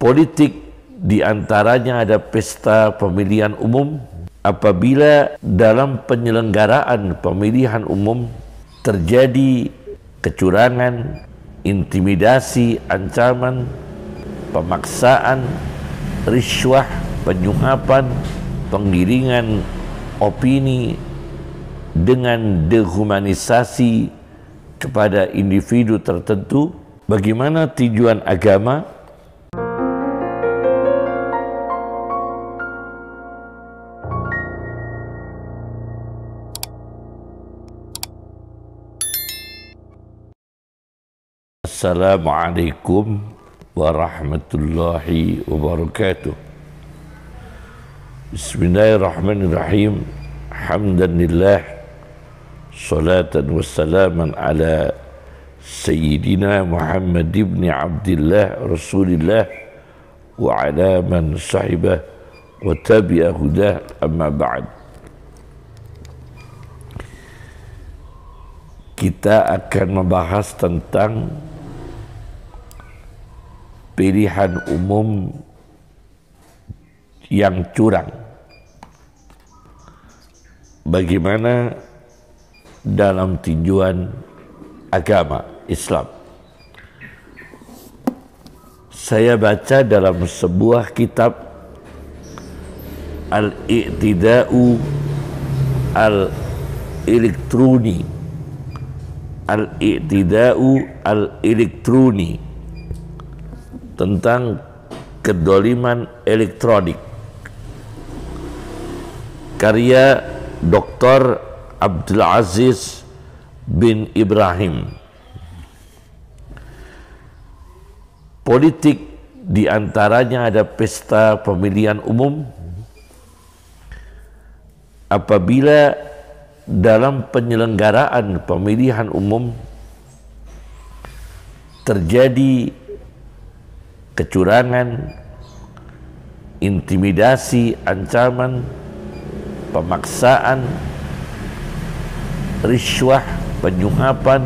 politik di antaranya ada pesta pemilihan umum apabila dalam penyelenggaraan pemilihan umum terjadi kecurangan, intimidasi, ancaman, pemaksaan, riswah, penyuapan, penggiringan opini dengan dehumanisasi kepada individu tertentu, bagaimana tujuan agama السلام عليكم ورحمة الله وبركاته بسم الله الرحمن الرحيم حمدا لله صلاة وسلاما على سيدنا محمد بن عبد الله رسول الله وعلى من صحبه وتبع هداه أما بعد kita akan membahas tentang pilihan umum yang curang. Bagaimana dalam tinjuan agama Islam? Saya baca dalam sebuah kitab Al-Iqtida'u Al-Elektroni Al-Iqtida'u Al-Elektroni tentang kedoliman elektronik karya Dr. Abdul Aziz bin Ibrahim. Politik diantaranya ada pesta pemilihan umum. Apabila dalam penyelenggaraan pemilihan umum terjadi kecurangan, intimidasi, ancaman, pemaksaan, riswah, penyuapan,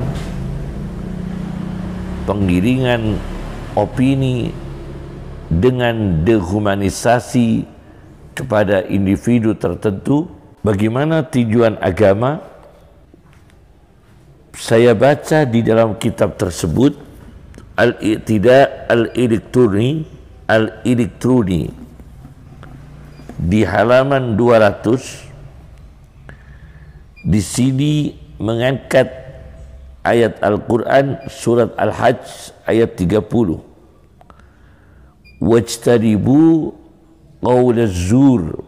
penggiringan opini dengan dehumanisasi kepada individu tertentu. Bagaimana tujuan agama? Saya baca di dalam kitab tersebut al-i'tida al-elektroni al-elektroni di halaman 200 di sini mengangkat ayat Al-Quran surat Al-Hajj ayat 30 wajtaribu qawlaz-zur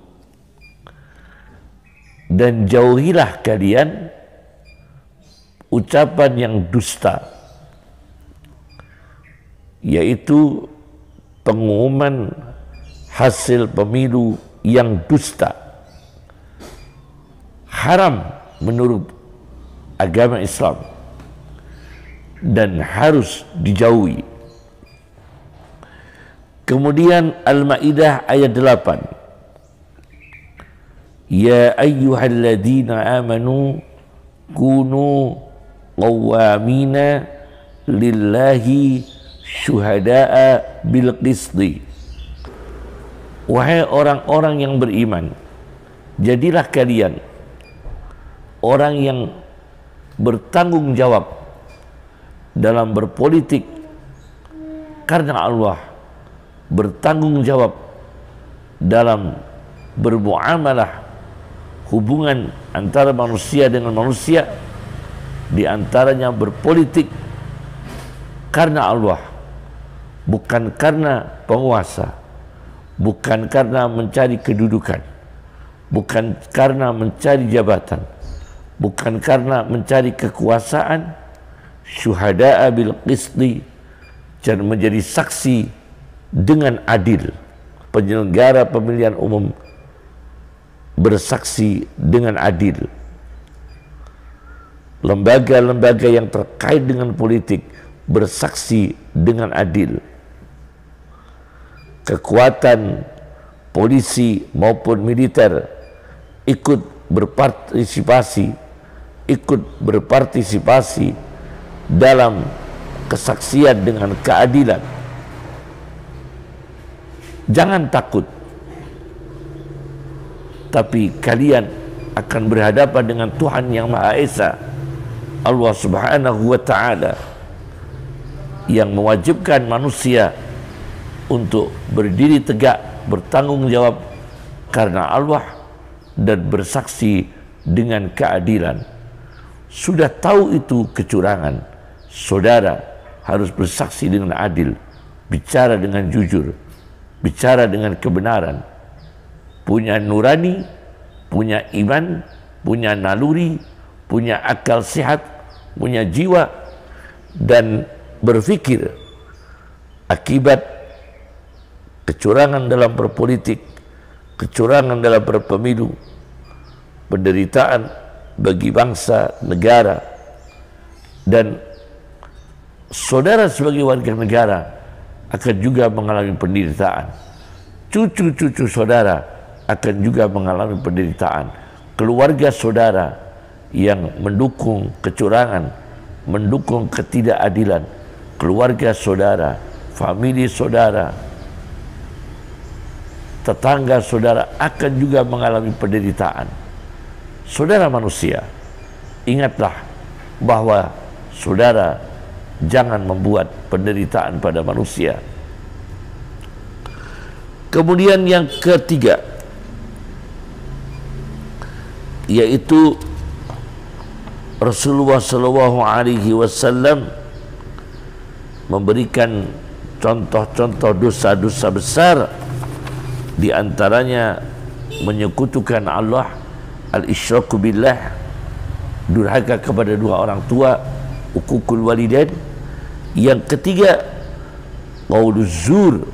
dan jauhilah kalian ucapan yang dusta yaitu pengumuman hasil pemilu yang dusta haram menurut agama Islam dan harus dijauhi. Kemudian Al-Maidah ayat 8. Ya ayyuhalladzina amanu kunu qawwamina lillahi syuhada'a bil qisti. Wahai orang-orang yang beriman, jadilah kalian orang yang bertanggung jawab dalam berpolitik karena Allah bertanggung jawab dalam bermuamalah hubungan antara manusia dengan manusia di antaranya berpolitik karena Allah bukan karena penguasa, bukan karena mencari kedudukan, bukan karena mencari jabatan, bukan karena mencari kekuasaan, syuhada'a bil qisti dan menjadi saksi dengan adil. Penyelenggara pemilihan umum bersaksi dengan adil. Lembaga-lembaga yang terkait dengan politik bersaksi dengan adil kekuatan polisi maupun militer ikut berpartisipasi ikut berpartisipasi dalam kesaksian dengan keadilan jangan takut tapi kalian akan berhadapan dengan Tuhan yang Maha Esa Allah Subhanahu wa taala yang mewajibkan manusia untuk berdiri tegak, bertanggung jawab karena Allah dan bersaksi dengan keadilan. Sudah tahu itu kecurangan, saudara harus bersaksi dengan adil, bicara dengan jujur, bicara dengan kebenaran, punya nurani, punya iman, punya naluri, punya akal sehat, punya jiwa, dan berpikir akibat kecurangan dalam berpolitik, kecurangan dalam berpemilu, penderitaan bagi bangsa, negara, dan saudara sebagai warga negara akan juga mengalami penderitaan. Cucu-cucu saudara akan juga mengalami penderitaan. Keluarga saudara yang mendukung kecurangan, mendukung ketidakadilan, keluarga saudara, famili saudara, tetangga saudara akan juga mengalami penderitaan. Saudara manusia, ingatlah bahwa saudara jangan membuat penderitaan pada manusia. Kemudian yang ketiga yaitu Rasulullah Shallallahu alaihi wasallam memberikan contoh-contoh dosa-dosa besar di antaranya menyekutukan Allah al-isyraku billah durhaka kepada dua orang tua ukukul walidain yang ketiga qauluzur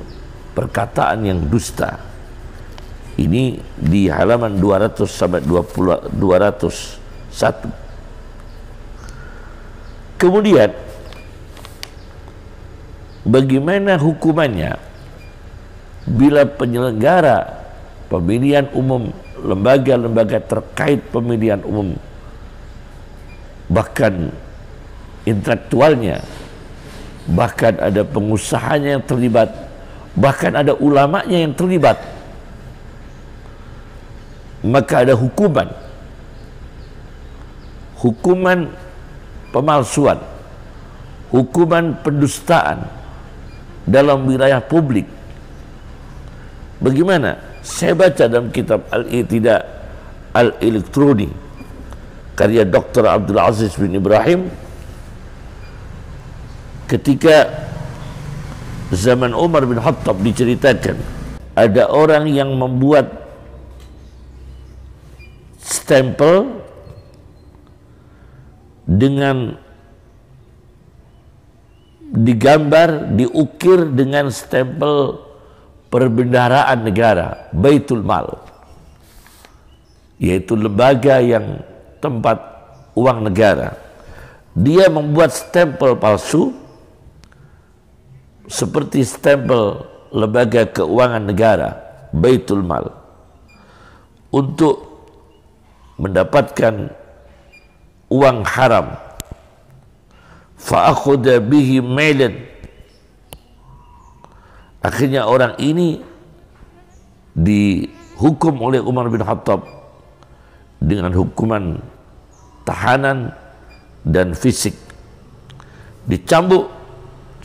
perkataan yang dusta ini di halaman 200 sampai 20 201 kemudian bagaimana hukumannya bila penyelenggara pemilihan umum lembaga-lembaga terkait pemilihan umum bahkan intelektualnya bahkan ada pengusahanya yang terlibat bahkan ada ulamanya yang terlibat maka ada hukuman hukuman pemalsuan hukuman pendustaan dalam wilayah publik Bagaimana? Saya baca dalam kitab Al-Itidak Al-Elektroni karya Dr. Abdul Aziz bin Ibrahim ketika zaman Umar bin Khattab diceritakan ada orang yang membuat stempel dengan digambar, diukir dengan stempel perbendaharaan negara, Baitul Mal. Yaitu lembaga yang tempat uang negara. Dia membuat stempel palsu seperti stempel lembaga keuangan negara, Baitul Mal. Untuk mendapatkan uang haram. Fa'akhuda bihi Akhirnya orang ini dihukum oleh Umar bin Khattab dengan hukuman tahanan dan fisik. Dicambuk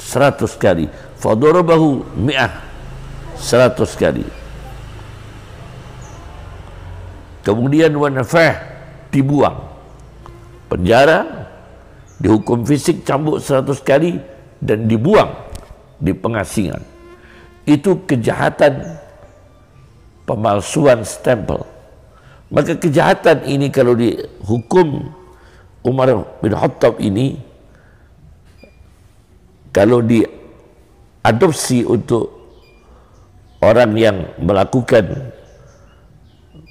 seratus kali. Fadorobahu mi'ah seratus kali. Kemudian wanafah dibuang. Penjara dihukum fisik cambuk seratus kali dan dibuang di pengasingan itu kejahatan pemalsuan stempel. Maka kejahatan ini kalau dihukum Umar bin Khattab ini kalau diadopsi untuk orang yang melakukan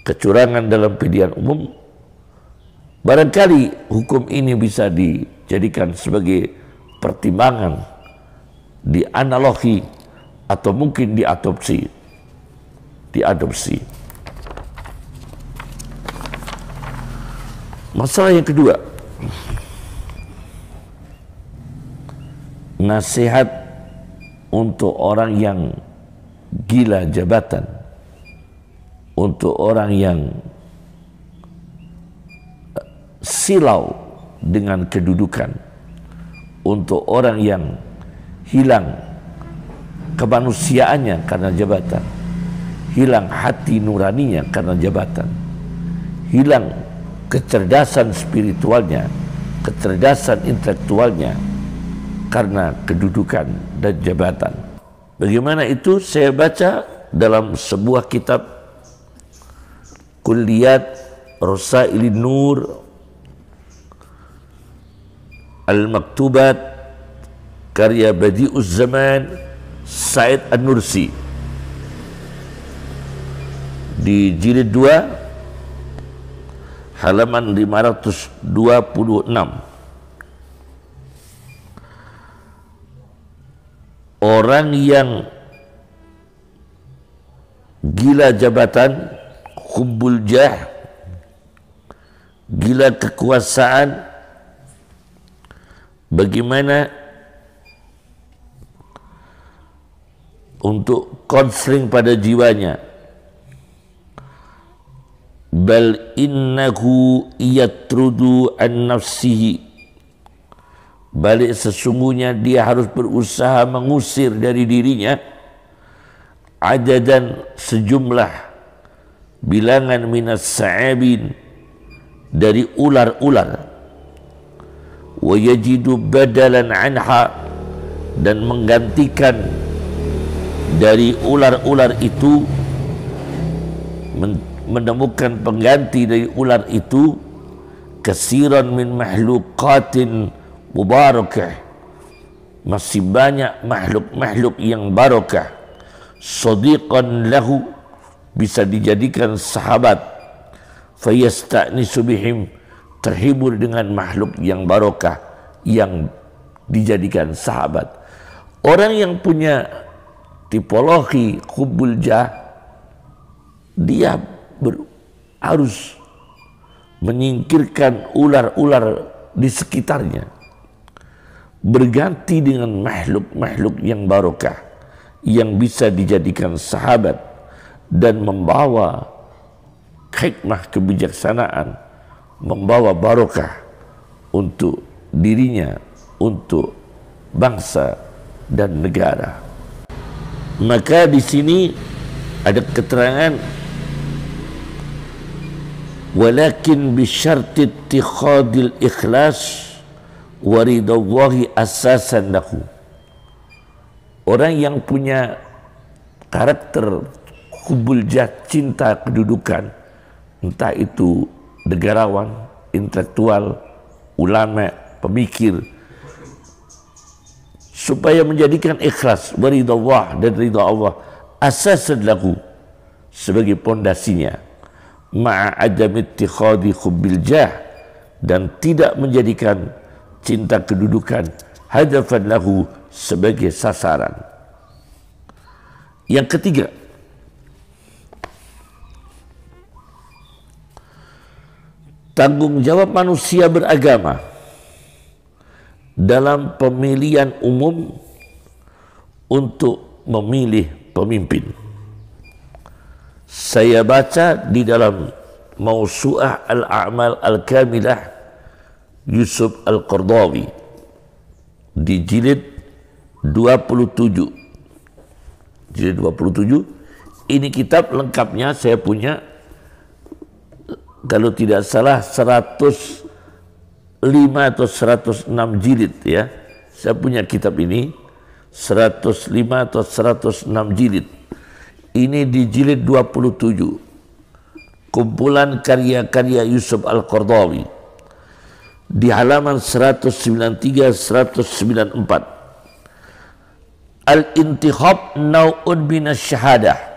kecurangan dalam pilihan umum barangkali hukum ini bisa dijadikan sebagai pertimbangan di analogi atau mungkin diadopsi. Diadopsi. Masalah yang kedua, nasihat untuk orang yang gila jabatan, untuk orang yang eh, silau dengan kedudukan, untuk orang yang hilang kemanusiaannya karena jabatan hilang hati nuraninya karena jabatan hilang kecerdasan spiritualnya kecerdasan intelektualnya karena kedudukan dan jabatan bagaimana itu saya baca dalam sebuah kitab kuliat Rosail Nur Al-Maktubat karya Badi'uz Zaman Said An-Nursi di jilid 2 halaman 526 orang yang gila jabatan kumpul jah gila kekuasaan bagaimana untuk konseling pada jiwanya bal innahu yatrudu an nafsihi balik sesungguhnya dia harus berusaha mengusir dari dirinya ada dan sejumlah bilangan minas sa'abin dari ular-ular wa yajidu badalan anha dan menggantikan dari ular-ular itu menemukan pengganti dari ular itu kesiran min mahlukatin mubarakah masih banyak makhluk-makhluk yang barokah sodiqan lahu bisa dijadikan sahabat fayasta'nisu subihim terhibur dengan makhluk yang barokah yang dijadikan sahabat orang yang punya tipologi kubul jah dia ber, harus menyingkirkan ular-ular di sekitarnya berganti dengan makhluk-makhluk yang barokah yang bisa dijadikan sahabat dan membawa hikmah kebijaksanaan membawa barokah untuk dirinya untuk bangsa dan negara maka di sini ada keterangan walakin bisyarti ittikhadil ikhlas waridallahi asasan orang yang punya karakter kubul jah cinta kedudukan entah itu negarawan intelektual ulama pemikir supaya menjadikan ikhlas Allah dan ridha Allah asas lagu sebagai pondasinya ma'a ittikhadi khubbil jah dan tidak menjadikan cinta kedudukan hadafan lahu sebagai sasaran yang ketiga tanggung jawab manusia beragama dalam pemilihan umum untuk memilih pemimpin. Saya baca di dalam Mausuah Al-A'mal Al-Kamilah Yusuf Al-Qardawi di jilid 27. Jilid 27 ini kitab lengkapnya saya punya kalau tidak salah 100 5 atau 106 jilid ya. Saya punya kitab ini 105 atau 106 jilid. Ini di jilid 27. Kumpulan karya-karya Yusuf Al-Qardawi. Di halaman 193 194. Al-intihab nau'un binas syahadah.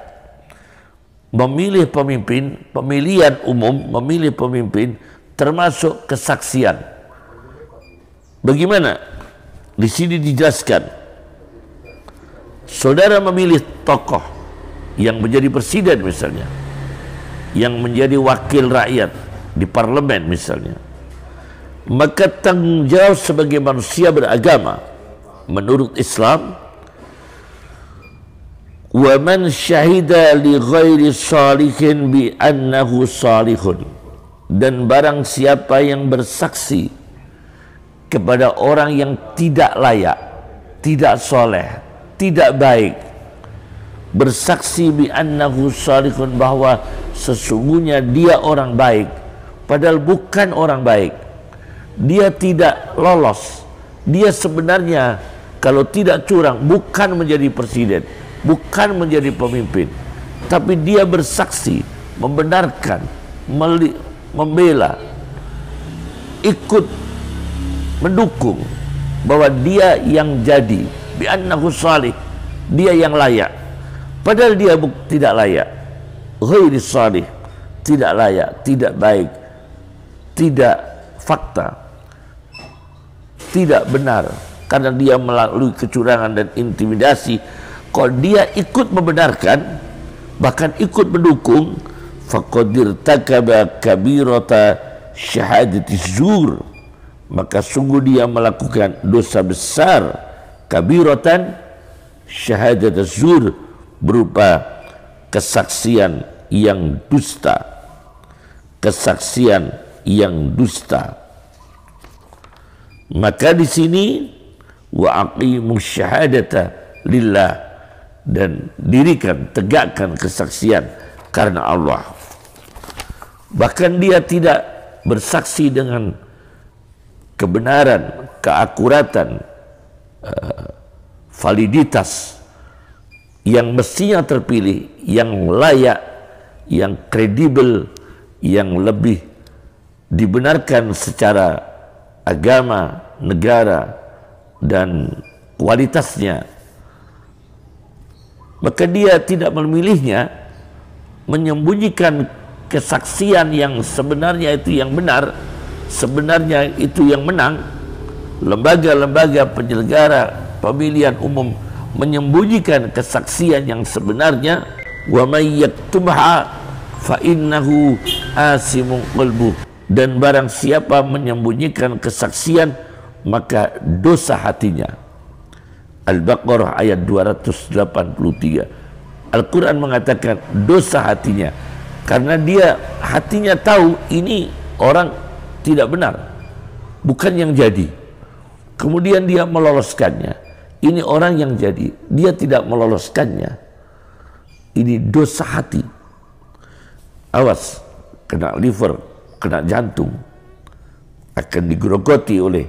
Memilih pemimpin, pemilihan umum, memilih pemimpin termasuk kesaksian Bagaimana? Di sini dijelaskan. Saudara memilih tokoh yang menjadi presiden misalnya, yang menjadi wakil rakyat di parlemen misalnya. Maka tanggung jawab sebagai manusia beragama menurut Islam wa man syahida li ghairi salihin bi annahu salihun dan barang siapa yang bersaksi kepada orang yang tidak layak, tidak soleh, tidak baik. Bersaksi bi annahu sarikun bahwa sesungguhnya dia orang baik, padahal bukan orang baik. Dia tidak lolos. Dia sebenarnya kalau tidak curang bukan menjadi presiden, bukan menjadi pemimpin, tapi dia bersaksi, membenarkan, membela, ikut mendukung bahwa dia yang jadi bi'annahu salih dia yang layak padahal dia tidak layak ghairi salih tidak layak tidak baik tidak fakta tidak benar karena dia melalui kecurangan dan intimidasi kalau dia ikut membenarkan bahkan ikut mendukung faqadir takaba kabirata syahadati zur maka sungguh dia melakukan dosa besar kabiratan syahadat zur berupa kesaksian yang dusta kesaksian yang dusta maka di sini wa aqimu syahadata lillah dan dirikan tegakkan kesaksian karena Allah bahkan dia tidak bersaksi dengan kebenaran, keakuratan, eh, validitas yang mestinya terpilih, yang layak, yang kredibel, yang lebih dibenarkan secara agama, negara, dan kualitasnya. Maka dia tidak memilihnya, menyembunyikan kesaksian yang sebenarnya itu yang benar, sebenarnya itu yang menang lembaga-lembaga penyelenggara pemilihan umum menyembunyikan kesaksian yang sebenarnya wa may yaktumha fa innahu asimun qalbu dan barang siapa menyembunyikan kesaksian maka dosa hatinya Al-Baqarah ayat 283 Al-Quran mengatakan dosa hatinya karena dia hatinya tahu ini orang tidak benar bukan yang jadi kemudian dia meloloskannya ini orang yang jadi dia tidak meloloskannya ini dosa hati awas kena liver kena jantung akan digerogoti oleh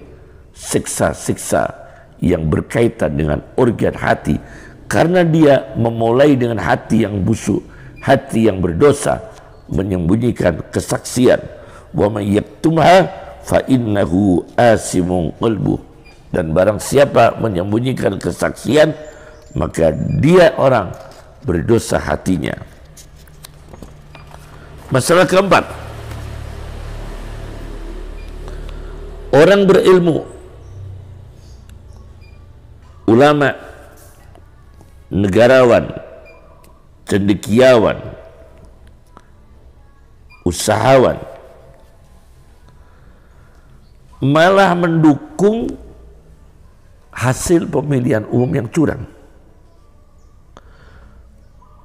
siksa-siksa yang berkaitan dengan organ hati karena dia memulai dengan hati yang busuk hati yang berdosa menyembunyikan kesaksian wa man yaktumha fa innahu asimun qalbu dan barang siapa menyembunyikan kesaksian maka dia orang berdosa hatinya masalah keempat orang berilmu ulama negarawan cendekiawan usahawan malah mendukung hasil pemilihan umum yang curang.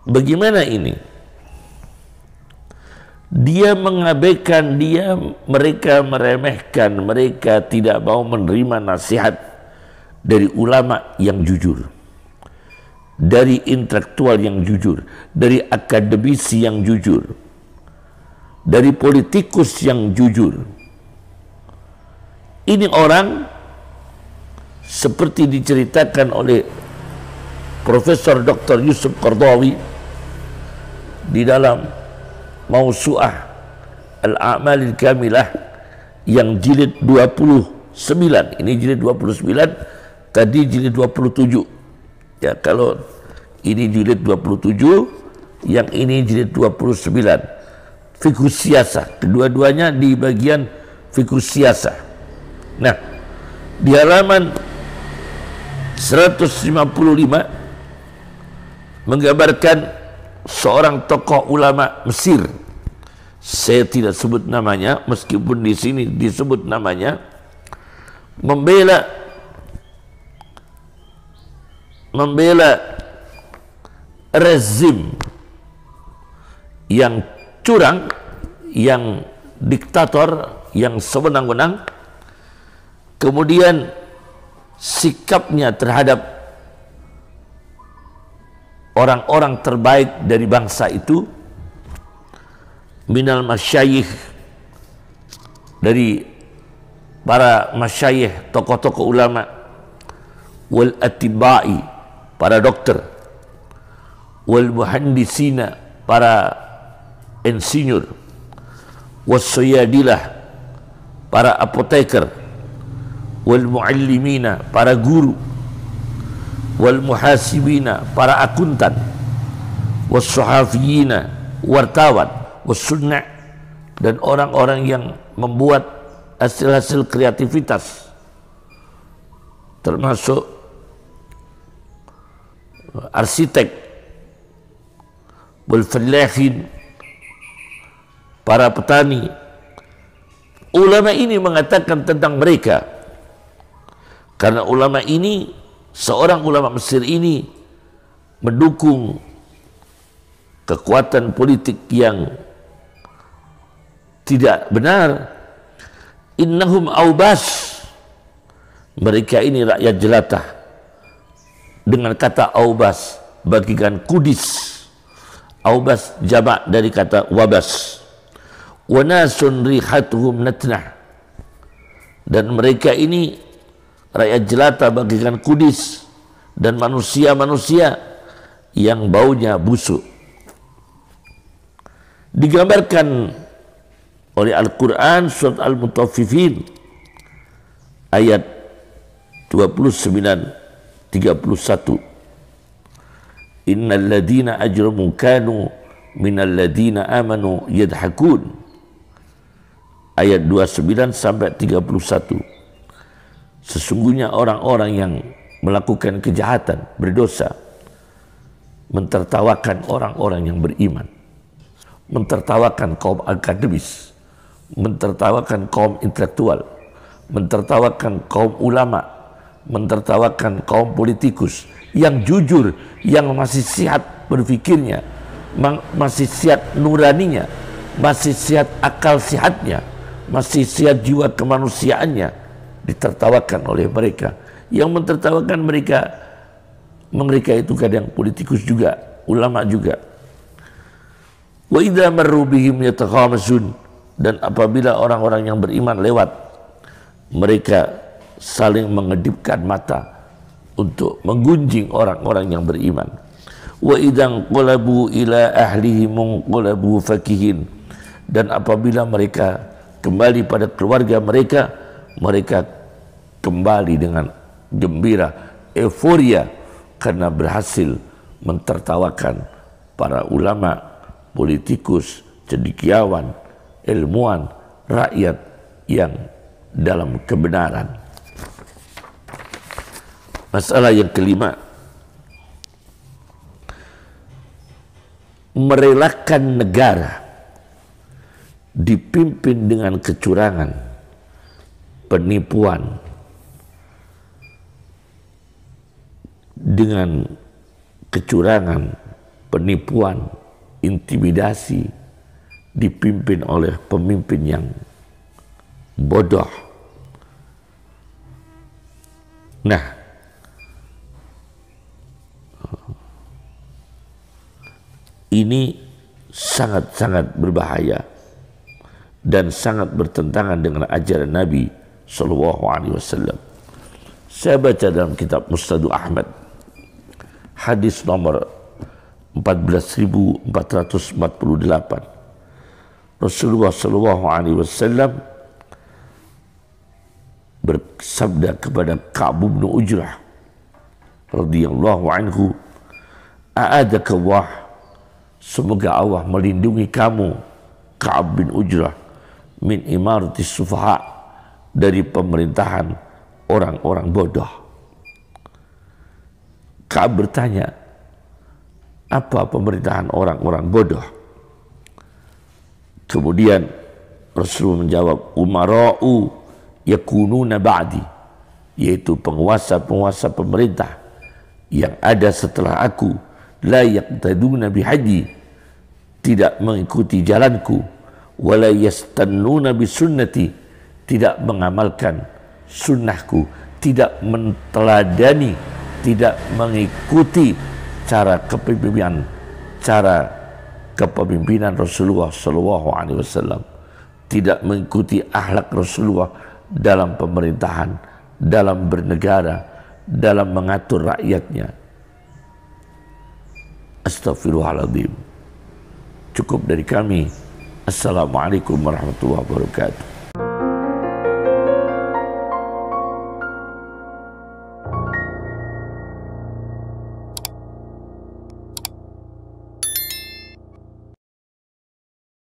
Bagaimana ini? Dia mengabaikan, dia mereka meremehkan, mereka tidak mau menerima nasihat dari ulama yang jujur, dari intelektual yang jujur, dari akademisi yang jujur, dari politikus yang jujur ini orang seperti diceritakan oleh Profesor Dr. Yusuf Qardawi di dalam Mausuah Al-A'malil Kamilah yang jilid 29 ini jilid 29 tadi jilid 27 ya kalau ini jilid 27 yang ini jilid 29 fikus siasa kedua-duanya di bagian fikus siasa Nah, di halaman 155 menggambarkan seorang tokoh ulama Mesir. Saya tidak sebut namanya meskipun di sini disebut namanya membela membela rezim yang curang, yang diktator, yang sewenang-wenang kemudian sikapnya terhadap orang-orang terbaik dari bangsa itu minal masyayikh dari para masyayikh tokoh-tokoh ulama wal atibai para dokter wal muhandisina para insinyur was para apoteker wal muallimina para guru wal muhasibina para akuntan was sahafiyina wartawan was sunna dan orang-orang yang membuat hasil-hasil kreativitas termasuk arsitek wal fallahin para petani ulama ini mengatakan tentang mereka karena ulama ini, seorang ulama Mesir ini mendukung kekuatan politik yang tidak benar. Innahum aubas. Mereka ini rakyat jelata. Dengan kata aubas, bagikan kudis. Aubas jamak dari kata wabas. Wanasun rihatuhum natnah. Dan mereka ini rakyat jelata bagikan kudis dan manusia-manusia yang baunya busuk. Digambarkan oleh Al-Quran surat Al-Mutaffifin ayat 29 31 Innal ladina ajramu kanu minal ladina amanu yadhakun ayat 29 sampai 31 Sesungguhnya orang-orang yang melakukan kejahatan, berdosa, mentertawakan orang-orang yang beriman, mentertawakan kaum akademis, mentertawakan kaum intelektual, mentertawakan kaum ulama, mentertawakan kaum politikus yang jujur, yang masih sihat berpikirnya, masih sihat nuraninya, masih sihat akal sihatnya, masih sihat jiwa kemanusiaannya, ditertawakan oleh mereka. Yang mentertawakan mereka, mereka itu kadang politikus juga, ulama juga. Wa idha marrubihim dan apabila orang-orang yang beriman lewat mereka saling mengedipkan mata untuk menggunjing orang-orang yang beriman. Wa idang qalabu ila ahlihi munqalabu fakihin dan apabila mereka kembali pada keluarga mereka mereka kembali dengan gembira, euforia karena berhasil mentertawakan para ulama, politikus, cendekiawan, ilmuwan, rakyat yang dalam kebenaran. Masalah yang kelima, merelakan negara dipimpin dengan kecurangan penipuan dengan kecurangan, penipuan, intimidasi dipimpin oleh pemimpin yang bodoh. Nah, ini sangat-sangat berbahaya dan sangat bertentangan dengan ajaran Nabi Shallallahu Alaihi Wasallam. Saya baca dalam kitab Mustadu Ahmad hadis nomor 14.448 Rasulullah Shallallahu Alaihi Wasallam bersabda kepada Ka'ab bin Ujrah radhiyallahu anhu A'adaka Allah Semoga Allah melindungi kamu Ka'ab bin Ujrah Min imaratis sufaha' dari pemerintahan orang-orang bodoh. Kaab bertanya, apa pemerintahan orang-orang bodoh? Kemudian Rasulullah menjawab, Umara'u yakununa ba'di, yaitu penguasa-penguasa pemerintah yang ada setelah aku, layak tadung Nabi Haji tidak mengikuti jalanku, wala yastannuna Nabi sunnati, tidak mengamalkan sunnahku, tidak menteladani, tidak mengikuti cara kepemimpinan, cara kepemimpinan Rasulullah Shallallahu Alaihi Wasallam, tidak mengikuti akhlak Rasulullah dalam pemerintahan, dalam bernegara, dalam mengatur rakyatnya. Astagfirullahaladzim. Cukup dari kami. Assalamualaikum warahmatullahi wabarakatuh.